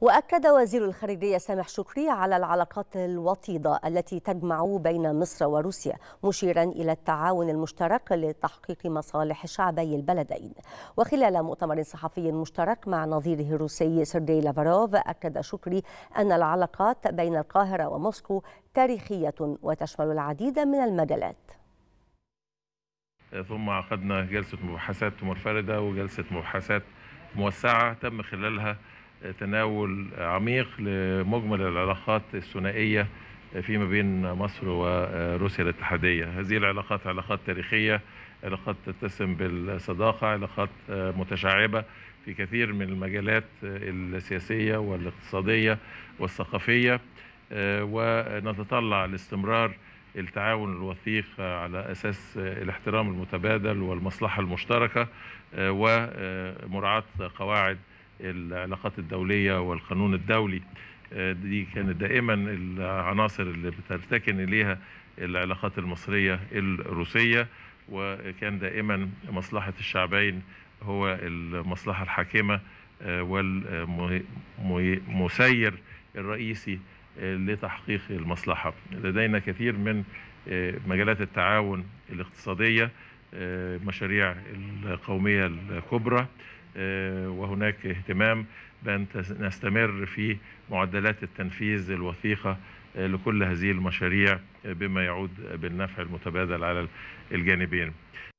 وأكد وزير الخارجية سامح شكري على العلاقات الوطيدة التي تجمع بين مصر وروسيا مشيرا إلى التعاون المشترك لتحقيق مصالح شعبي البلدين وخلال مؤتمر صحفي مشترك مع نظيره الروسي سيرجي لافاروف أكد شكري أن العلاقات بين القاهرة وموسكو تاريخية وتشمل العديد من المجالات ثم عقدنا جلسة مباحثات منفردة وجلسة مباحثات موسعة تم خلالها تناول عميق لمجمل العلاقات الثنائيه فيما بين مصر وروسيا الاتحاديه، هذه العلاقات علاقات تاريخيه، علاقات تتسم بالصداقه، علاقات متشعبه في كثير من المجالات السياسيه والاقتصاديه والثقافيه ونتطلع لاستمرار التعاون الوثيق على اساس الاحترام المتبادل والمصلحه المشتركه ومراعاه قواعد العلاقات الدولية والقانون الدولي آه، دي كانت دائما العناصر اللي بترتكن إليها العلاقات المصرية الروسية وكان دائما مصلحة الشعبين هو المصلحة الحاكمة آه، والمسير الرئيسي آه، لتحقيق المصلحة لدينا كثير من مجالات التعاون الاقتصادية مشاريع القومية الكبرى آه، وهناك اهتمام بأن نستمر في معدلات التنفيذ الوثيقة آه، لكل هذه المشاريع آه، بما يعود بالنفع المتبادل على الجانبين